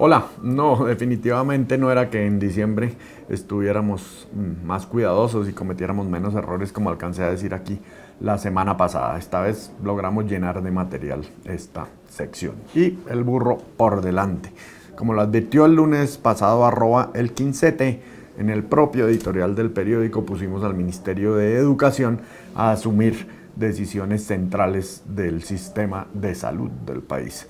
Hola, no, definitivamente no era que en diciembre estuviéramos mm, más cuidadosos y cometiéramos menos errores como alcancé a decir aquí la semana pasada. Esta vez logramos llenar de material esta sección y el burro por delante. Como lo advirtió el lunes pasado arroba el en el propio editorial del periódico pusimos al Ministerio de Educación a asumir decisiones centrales del sistema de salud del país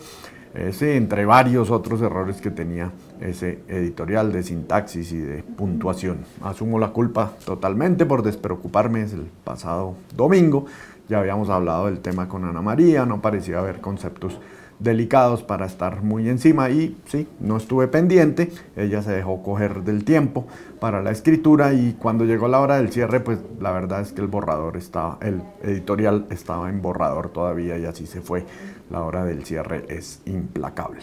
ese entre varios otros errores que tenía ese editorial de sintaxis y de puntuación. Asumo la culpa totalmente por despreocuparme el pasado domingo ya habíamos hablado del tema con Ana María, no parecía haber conceptos delicados para estar muy encima y sí, no estuve pendiente, ella se dejó coger del tiempo para la escritura y cuando llegó la hora del cierre, pues la verdad es que el borrador estaba, el editorial estaba en borrador todavía y así se fue. La hora del cierre es implacable.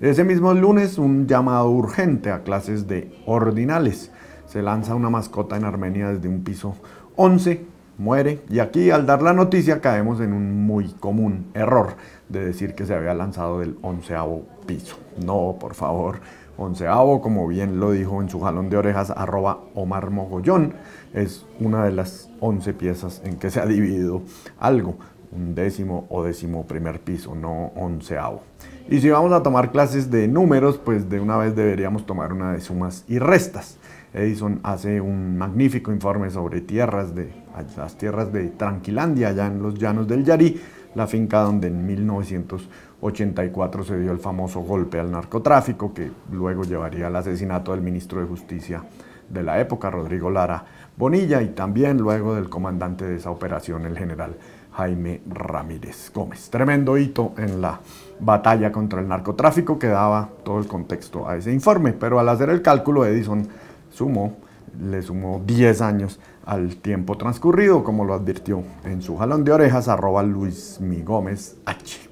Ese mismo lunes, un llamado urgente a clases de ordinales. Se lanza una mascota en Armenia desde un piso 11 muere. Y aquí al dar la noticia caemos en un muy común error de decir que se había lanzado del onceavo piso. No, por favor, onceavo, como bien lo dijo en su jalón de orejas, arroba Omar Mogollón, es una de las once piezas en que se ha dividido algo, un décimo o décimo primer piso, no onceavo. Y si vamos a tomar clases de números, pues de una vez deberíamos tomar una de sumas y restas. Edison hace un magnífico informe sobre tierras de, las tierras de Tranquilandia, allá en los llanos del Yarí, la finca donde en 1984 se dio el famoso golpe al narcotráfico que luego llevaría al asesinato del ministro de Justicia de la época, Rodrigo Lara Bonilla, y también luego del comandante de esa operación, el general Jaime Ramírez Gómez. Tremendo hito en la batalla contra el narcotráfico que daba todo el contexto a ese informe, pero al hacer el cálculo Edison sumó le sumó 10 años al tiempo transcurrido, como lo advirtió en su jalón de orejas arroba Luis Mi Gómez H.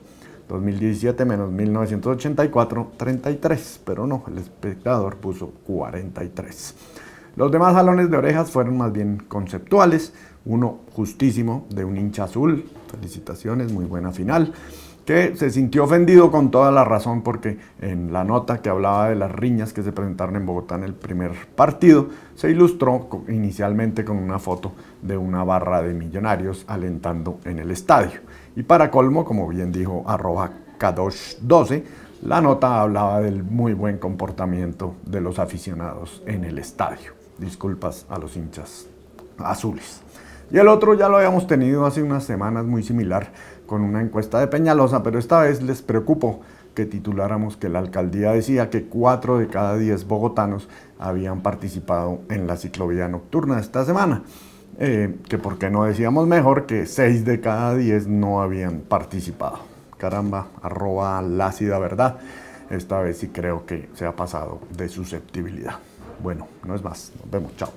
2017 menos 1984, 33, pero no, el espectador puso 43. Los demás jalones de orejas fueron más bien conceptuales, uno justísimo de un hincha azul, felicitaciones, muy buena final que se sintió ofendido con toda la razón porque en la nota que hablaba de las riñas que se presentaron en Bogotá en el primer partido, se ilustró inicialmente con una foto de una barra de millonarios alentando en el estadio. Y para colmo, como bien dijo arroba Kadosh 12, la nota hablaba del muy buen comportamiento de los aficionados en el estadio. Disculpas a los hinchas azules. Y el otro ya lo habíamos tenido hace unas semanas muy similar con una encuesta de Peñalosa, pero esta vez les preocupó que tituláramos que la alcaldía decía que 4 de cada 10 bogotanos habían participado en la ciclovía nocturna esta semana. Eh, que por qué no decíamos mejor que 6 de cada 10 no habían participado. Caramba, arroba lácida verdad. Esta vez sí creo que se ha pasado de susceptibilidad. Bueno, no es más. Nos vemos. Chao.